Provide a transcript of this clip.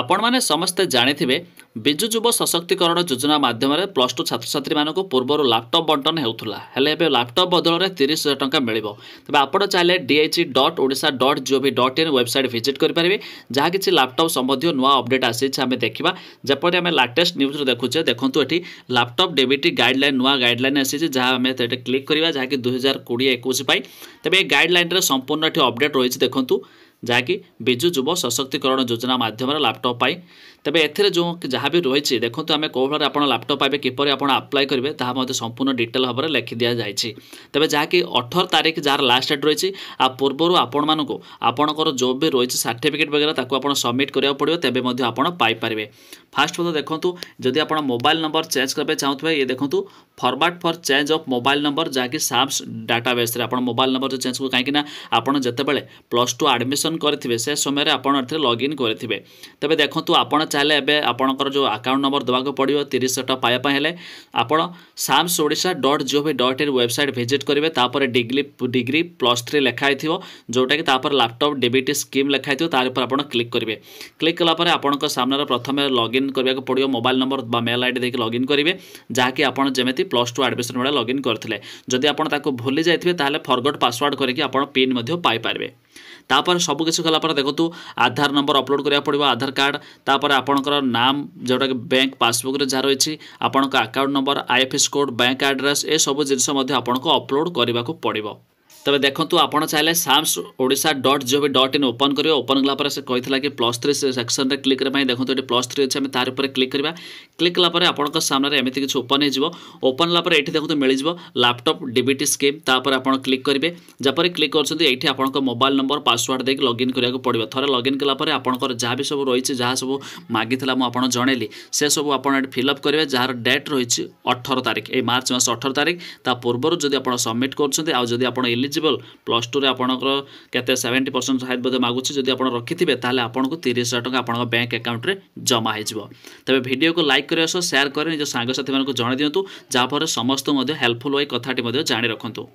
ଆପଣମାନେ ସମସ୍ତେ ଜାଣିଥିବେ ବିଜୁ ଯୁବ ସଶକ୍ତିକରଣ ଯୋଜନା ମାଧ୍ୟମରେ ପ୍ଲସ୍ ଟୁ ଛାତ୍ରଛାତ୍ରୀମାନଙ୍କୁ ପୂର୍ବରୁ ଲାପଟପ୍ ବଣ୍ଟନ ହେଉଥିଲା ହେଲେ ଏବେ ଲାପଟପ୍ ବଦଳରେ ତିରିଶ ହଜାର ଟଙ୍କା ମିଳିବ ତେବେ ଆପଣ ଚାହିଁଲେ DHE dot Odisha dot GOV dot in website visit କରିପାରିବେ ଯାହା କିଛି ଲାପଟପ୍ ସମ୍ବନ୍ଧୀୟ ନୂଆ ଅପଡେଟ୍ ଆସିଛି ଆମେ ଦେଖିବା ଯେପରି ଆମେ ଲାଟେଷ୍ଟ ନ୍ୟୁଜ୍ରୁ ଦେଖୁଛେ ଦେଖନ୍ତୁ ଏଠି ଲାପଟପ୍ ଡେବିଟି ଗାଇଡ଼ଲାଇନ୍ ନୂଆ ଗାଇଡ଼ଲାଇନ୍ ଆସିଛି ଯାହା ଆମେ ଏଠି କ୍ଲିକ୍ କରିବା ଯାହାକି ଦୁଇହଜାର କୋଡ଼ିଏ ଏକୋଇଶ ପାଇଁ ତେବେ ଏ ଗାଇଡ଼ଲାଇନ୍ରେ ସମ୍ପୂର୍ଣ୍ଣ ଏଠି ଅପଡେଟ୍ ରହିଛି ଦେଖନ୍ତୁ ଯାହାକି ବିଜୁ ଯୁବ ସଶକ୍ତିକରଣ ଯୋଜନା ମାଧ୍ୟମରେ ଲାପଟପ୍ ପାଇଁ ତେବେ ଏଥିରେ ଯେଉଁ ଯାହା ବି ରହିଛି ଦେଖନ୍ତୁ ଆମେ କେଉଁ ଭଳରେ ଆପଣ ଲାପଟପ୍ ପାଇବେ କିପରି ଆପଣ ଆପ୍ଲାଏ କରିବେ ତାହା ମଧ୍ୟ ସମ୍ପୂର୍ଣ୍ଣ ଡିଟେଲ୍ ଭାବରେ ଲେଖି ଦିଆଯାଇଛି ତେବେ ଯାହାକି ଅଠର ତାରିଖ ଯାହାର ଲାଷ୍ଟ ଡେଟ୍ ରହିଛି ଆଉ ପୂର୍ବରୁ ଆପଣମାନଙ୍କୁ ଆପଣଙ୍କର ଯେଉଁ ବି ରହିଛି ସାର୍ଟିଫିକେଟ୍ ବଗେରା ତାକୁ ଆପଣ ସବମିଟ୍ କରିବାକୁ ପଡ଼ିବ ତେବେ ମଧ୍ୟ ଆପଣ ପାଇପାରିବେ ଫାର୍ଷ୍ଟ କଥା ଦେଖନ୍ତୁ ଯଦି ଆପଣ ମୋବାଇଲ୍ ନମ୍ବର ଚେଞ୍ଜ କରିବା ଚାହୁଁଥିବେ ଇଏ ଦେଖନ୍ତୁ format for change of mobile number ଯାହାକି ସାମ୍ସ ଡାଟାବେସ୍ରେ ଆପଣ ମୋବାଇଲ୍ ନମ୍ବର ଚେଞ୍ଜ କରିବେ କାହିଁକିନା ଆପଣ ଯେତେବେଳେ ପ୍ଲସ୍ ଟୁ ଆଡ଼ମିସନ୍ ରେଜିଷ୍ଟ୍ରେସନ୍ କରିଥିବେ ସେ ସମୟରେ ଆପଣ ଏଥିରେ ଲଗ୍ଇନ୍ କରିଥିବେ ତେବେ ଦେଖନ୍ତୁ ଆପଣ ଚାହିଁଲେ ଏବେ ଆପଣଙ୍କର ଯେଉଁ ଆକାଉଣ୍ଟ ନମ୍ବର ଦେବାକୁ ପଡ଼ିବ ତିରିଶ ତିରିଶଟା ପାଇବା ପାଇଁ ହେଲେ ଆପଣ SAMS Odisha dot GOV dot in website visit କରିବେ ତାପରେ ଡିଗ୍ରୀ ଡିଗ୍ରୀ ପ୍ଲସ୍ ଥ୍ରୀ ଲେଖା ହେଇଥିବ ଯେଉଁଟାକି ତାପରେ ଲାପଟପ୍ ଡିବିଟି ସ୍କିମ୍ ଲେଖା ହେଇଥିବ ତାରି ଉପରେ ଆପଣ କ୍ଲିକ୍ କରିବେ କ୍ଲିକ୍ କଲା ପରେ ଆପଣଙ୍କ ସାମ୍ନାରେ ପ୍ରଥମେ ଲଗ୍ଇନ୍ କରିବାକୁ ପଡ଼ିବ ମୋବାଇଲ୍ ନମ୍ବର ବା ମେଲ୍ ଆଇ ଡି ଦେଇକି ଲଗ୍ଇନ୍ କରିବେ ଯାହାକି ଆପଣ ଯେମିତି ପ୍ଲସ୍ ଟୁ ଆଡ଼ମିସନ୍ ବେଳେ ଲଗ୍ଇନ୍ କରିଥିଲେ ଯଦି ଆପଣ ତାକୁ ଭୁଲି ଯାଇଥିବେ ତାହେଲେ ଫରଗଟ୍ ପାସୱାର୍ଡ଼ କରିକି ଆପଣ ପିନ୍ ମଧ୍ୟ ପାଇପାରିବେ ତାପରେ ସବୁକିଛି କଲାପରେ ଦେଖନ୍ତୁ ଆଧାର ନମ୍ବର ଅପଲୋଡ଼ କରିବାକୁ ପଡ଼ିବ ଆଧାର କାର୍ଡ଼ ତାପରେ ଆପଣଙ୍କର ନାମ ଯେଉଁଟାକି ବ୍ୟାଙ୍କ ପାସ୍ବୁକ୍ରେ ଯାହା ରହିଛି ଆପଣଙ୍କ account number I F S code bank address ଏସବୁ ଜିନିଷ ମଧ୍ୟ ଆପଣଙ୍କୁ ଅପଲୋଡ଼ କରିବାକୁ ପଡ଼ିବ তবে দেখন্তু আপনার চাইলে SAMS Odisha dot GOV dot in open করবে ওপন কলাপরে সে কে কি প্লস থ্রি সেকশনরে ক্লিক করা দেখুন এটি প্লস থ্রি আছে আমি তার উপরে ক্লিক করা ক্লিক কলাপরে আপনার সামনে এমনি কিছু ওপন হয়ে যাব ওপন হলাপরে এটি দেখুন মিলিযোগ ল্যাপটপ ডিবিটি স্কিম তাপরে আপনার ক্লিক করবে যেপরি ক্লিক করছেন এইটি আপনার মোবাইল নম্বর পাসওয়ার্ড দিয়ে লগইন করা পড়ব থাকে লগইন কলাপরে আপনার যা বি সব রয়েছে যা সব মাগি মু আপনার জনাইলি সে সব আপনার এটি ফিল আপ করবে যার ডেট রয়েছে অঠর তারিখ এই মার্চ মাস অঠর তারিখ তা পূর্বর যদি আপনার সবমিট করছেন আদি আপনার एलिजिबल प्लस टू रे आपनकर सेवेन्टी परसेंट सहायता बोध मागुछ जदि आपण रखिथिबे ताले आपनकु 30000 टका आपनक बैंक आकाउंट रे जमा हो तेज तबे को लाइक करे सेयार कर निज सांग जन मानकु जहाँ दियंतु जा फर समस्त मध्य हेल्पफुल होई कथाटी मध्य जानि रखंतु